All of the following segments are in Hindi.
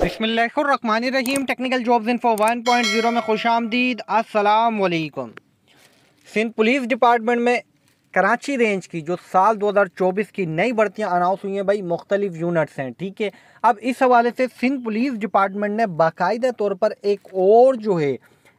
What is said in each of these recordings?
बिसमिल्लर रहीम टेक्निकल जॉब्स इन्फो 1.0 में खुश आमदीद असलकुम सिंध पुलिस डिपार्टमेंट में कराची रेंज की जो साल 2024 की नई भर्तियां अनाउंस हुई हैं भाई मुख्तलिफ यूनिट्स हैं ठीक है अब इस हवाले से सिंध पुलिस डिपार्टमेंट ने बाकायदा तौर पर एक और जो है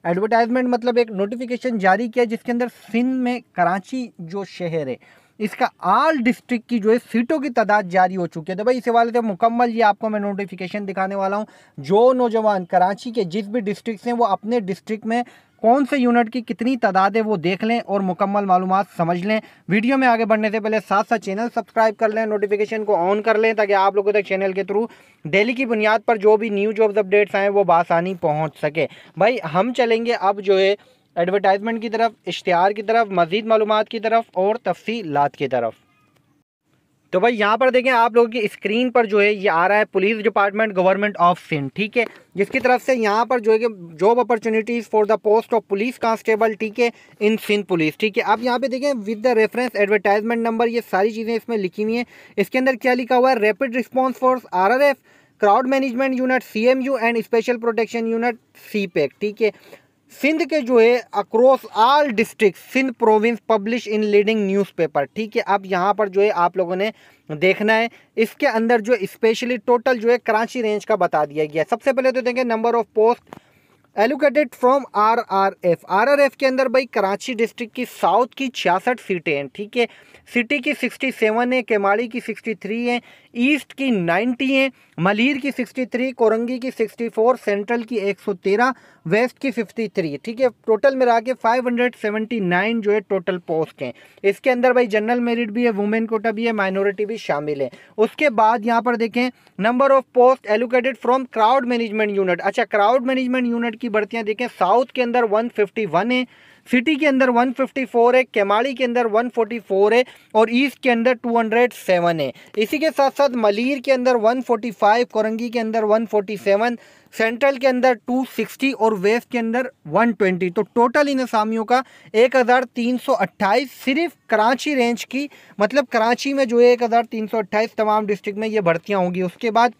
एडवर्टाइजमेंट मतलब एक नोटिफिकेशन जारी किया जिसके अंदर सिंध में कराची जो शहर है इसका आल डिस्ट्रिक्ट की जो है सीटों की तादाद जारी हो चुकी है तो भाई इस हवाले से मुकम्मल ये आपको मैं नोटिफिकेशन दिखाने वाला हूँ जो नौजवान कराची के जिस भी डिस्ट्रिक्ट हैं वो अपने डिस्ट्रिक्ट में कौन से यूनिट की कितनी तादाद है वो देख लें और मुकम्मल मालूम समझ लें वीडियो में आगे बढ़ने से पहले साथ साथ चैनल सब्सक्राइब कर लें नोटिफिकेशन को ऑन कर लें ताकि आप लोगों तक चैनल के थ्रू डेली की बुनियाद पर जो भी न्यू जॉब्स अपडेट्स आएँ वो बासानी पहुँच सके भाई हम चलेंगे अब जो है एडवर्टाइजमेंट की तरफ इश्तहार की तरफ मज़ीद मालूम की तरफ और तफसीलात की तरफ तो भाई यहाँ पर देखें आप लोगों की स्क्रीन पर जो है ये आ रहा है police department government of Sindh ठीक है जिसकी तरफ से यहाँ पर जो है कि job opportunities for the post of police constable ठीक है इन सिंध पुलिस ठीक है आप यहाँ पे देखें with the reference advertisement number ये सारी चीज़ें इसमें लिखी हुई हैं इसके अंदर क्या लिखा हुआ है rapid response force or crowd management unit C M U and special protection unit CPEC ठीक है सिंध के जो है across all district Sindh province publish in leading newspaper ठीक है अब यहाँ पर जो है आप लोगों ने देखना है इसके अंदर जो स्पेशली टोटल जो है कराची रेंज का बता दिया गया सबसे पहले तो देखें number of post allocated from R R F R R F के अंदर भाई कराची डिस्ट्रिक्ट की साउथ की छियासठ सीटें हैं ठीक है सिटी की सिक्सटी सेवन है केमाड़ी की सिक्सटी थ्री है ईस्ट की नाइन्टी है मलिर की सिक्सटी थ्री कोरंगी की सिक्सटी फोर सेंट्रल की एक सौ तेरह वेस्ट की फिफ्टी थ्री ठीक है टोटल मिला के फाइव हंड्रेड सेवेंटी नाइन जो है टोटल पोस्ट हैं इसके अंदर भाई जनरल मेरिट भी है वुमेन कोटा भी है माइनॉरिटी भी शामिल है उसके बाद यहाँ पर देखें number of post allocated from crowd management unit अच्छा क्राउड मैनेजमेंट यूनिट की की बढ़तियाँ देखें साउथ के अंदर 151 है सिटी के अंदर 154 है केमाड़ी के अंदर 144 है और ईस्ट के अंदर 207 है इसी के साथ साथ मलिर के अंदर 145 कोरंगी के अंदर 147 सेंट्रल के अंदर 260 और वेस्ट के अंदर 120 तो टोटल इन असामियों का 1328 सिर्फ कराची रेंज की मतलब कराची में जो है एक तमाम डिस्ट्रिक्ट में ये भर्तियाँ होंगी उसके बाद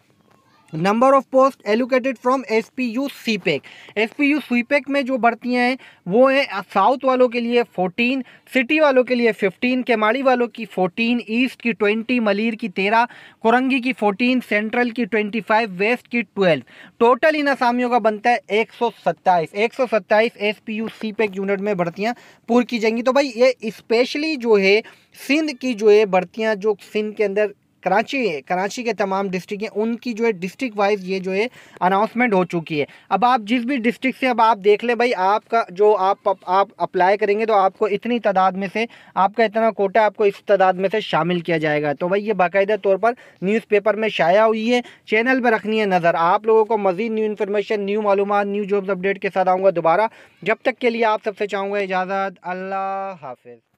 number of post allocated from S P U CPEC S P U CPEC में जो भर्तियाँ हैं वो हैं साउथ वालों के लिए फोर्टीन सिटी वालों के लिए फिफ्टीन केमाड़ी वालों की फोर्टीन ईस्ट की ट्वेंटी मलिर की तेरह कोरंगी की फोर्टीन सेंट्रल की ट्वेंटी फाइव वेस्ट की ट्वेल्व टोटल इन असामियों का बनता है एक सौ सत्ताईस एक सौ सत्ताईस S P U CPEC unit में भर्तियाँ पूरी की जाएंगी तो भाई ये स्पेशली जो है सिंध की जो है भर्तियाँ जो सिंध के अंदर कराची कराची के तमाम डिस्ट्रिक्ट हैं उनकी जो है डिस्ट्रिक्ट वाइज ये जो है अनाउंसमेंट हो चुकी है अब आप जिस भी डिस्ट्रिक्ट से अब आप देख ले भाई आपका जो आप आप, अप्लाई करेंगे तो आपको इतनी तादाद में से आपका इतना कोटा आपको इस तादाद में से शामिल किया जाएगा तो भाई ये बाकायदा तौर पर न्यूज़पेपर में शाया हुई है चैनल पर रखनी है नज़र आप लोगों को मज़ीद न्यू इन्फॉर्मेशन न्यू मालूम न्यू जॉब्स अपडेट के साथ आऊँगा दोबारा जब तक के लिए आप सबसे चाहूँगा इजाज़त अल्लाह हाफिज़